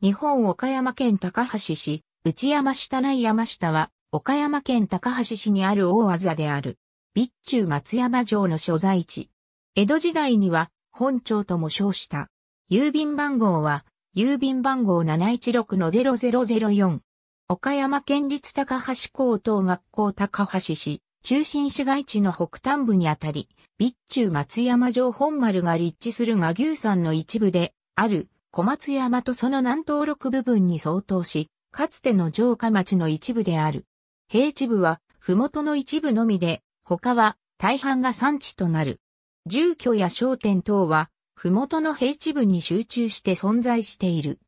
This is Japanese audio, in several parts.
日本岡山県高橋市、内山下内山下は、岡山県高橋市にある大技である、備中松山城の所在地。江戸時代には、本町とも称した。郵便番号は、郵便番号716の0004。岡山県立高橋高等学校高橋市、中心市街地の北端部にあたり、備中松山城本丸が立地する和牛山の一部で、ある、小松山とその南東六部分に相当し、かつての城下町の一部である。平地部は、麓の一部のみで、他は大半が産地となる。住居や商店等は、麓の平地部に集中して存在している。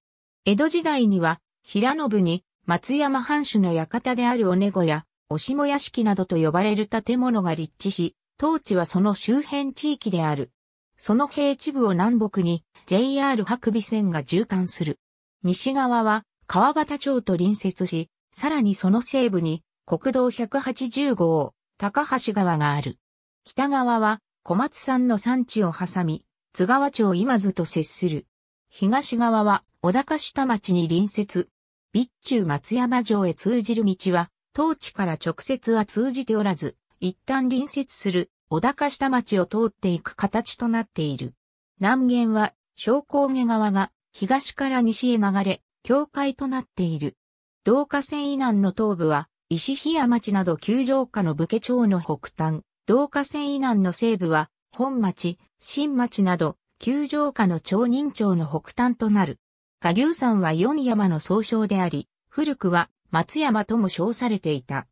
江戸時代には、平野部に、松山藩主の館であるおねごや、おしも屋敷などと呼ばれる建物が立地し、当地はその周辺地域である。その平地部を南北に、JR 白尾線が縦貫する。西側は川端町と隣接し、さらにその西部に国道180号、高橋川がある。北側は小松山の山地を挟み、津川町今津と接する。東側は小高下町に隣接。備中松山城へ通じる道は、当地から直接は通じておらず、一旦隣接する小高下町を通っていく形となっている。南限は昇降下川が東から西へ流れ、境界となっている。道下線以南の東部は、石檜屋町など九条下の武家町の北端、道下線以南の西部は、本町、新町など、九条下の町人町の北端となる。下牛山は四山の総称であり、古くは松山とも称されていた。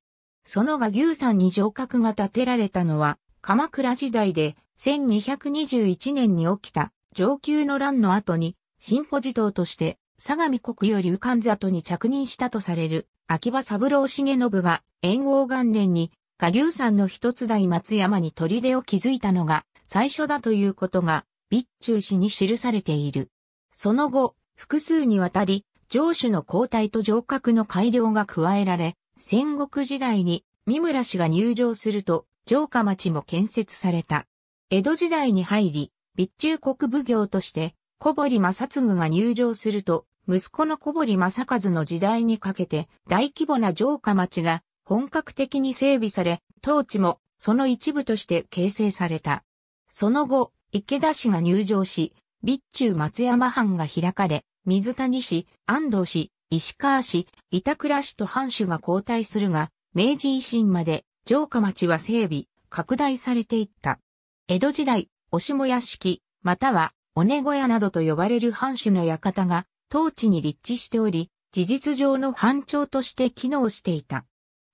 その下牛山に城郭が建てられたのは、鎌倉時代で1221年に起きた上級の乱の後に、新ポジ童として、相模国より浮んざ里に着任したとされる、秋葉三郎重信が、炎王元年に、下牛山の一つ台松山に砦を築いたのが、最初だということが、備中史に記されている。その後、複数にわたり、城主の交代と城郭の改良が加えられ、戦国時代に三村氏が入城すると、城下町も建設された。江戸時代に入り、備中国奉行として、小堀正嗣が入場すると、息子の小堀正和の時代にかけて、大規模な城下町が本格的に整備され、当地もその一部として形成された。その後、池田氏が入場し、備中松山藩が開かれ、水谷氏、安藤氏、石川氏、板倉氏と藩主が交代するが、明治維新まで城下町は整備、拡大されていった。江戸時代、おしも屋敷、または、おね小屋などと呼ばれる藩主の館が、当地に立地しており、事実上の藩庁として機能していた。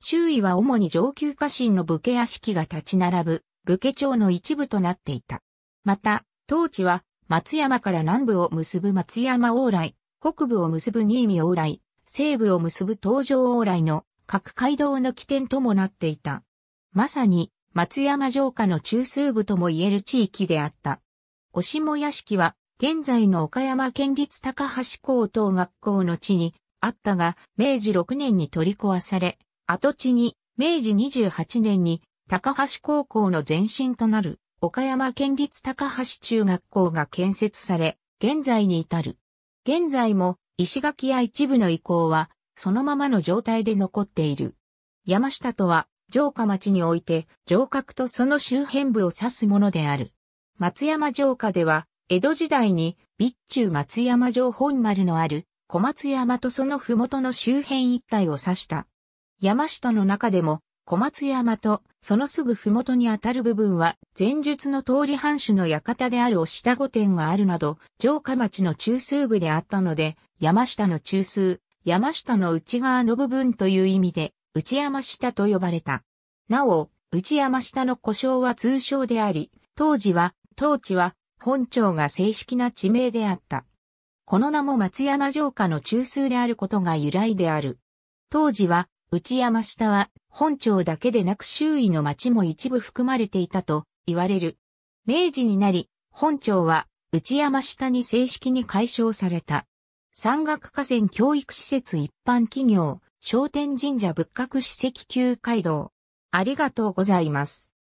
周囲は主に上級家臣の武家屋敷が立ち並ぶ、武家町の一部となっていた。また、当地は、松山から南部を結ぶ松山往来、北部を結ぶ新見往来、西部を結ぶ東上往来の各街道の起点ともなっていた。まさに松山城下の中枢部とも言える地域であった。押下屋敷は、現在の岡山県立高橋高等学校の地にあったが、明治6年に取り壊され、跡地に明治28年に高橋高校の前身となる岡山県立高橋中学校が建設され、現在に至る。現在も石垣や一部の遺構はそのままの状態で残っている。山下とは城下町において、城郭とその周辺部を指すものである。松山城下では、江戸時代に、備中松山城本丸のある、小松山とその麓の周辺一帯を指した。山下の中でも、小松山と、そのすぐ麓にあたる部分は、前述の通り藩主の館である押下御殿があるなど、城下町の中枢部であったので、山下の中枢、山下の内側の部分という意味で、内山下と呼ばれた。なお、内山下の故障は通称であり、当時は、当地は、本町が正式な地名であった。この名も松山城下の中枢であることが由来である。当時は、内山下は、本町だけでなく周囲の町も一部含まれていたと言われる。明治になり、本町は内山下に正式に解消された。山岳河川教育施設一般企業、商店神社仏閣史跡旧街道。ありがとうございます。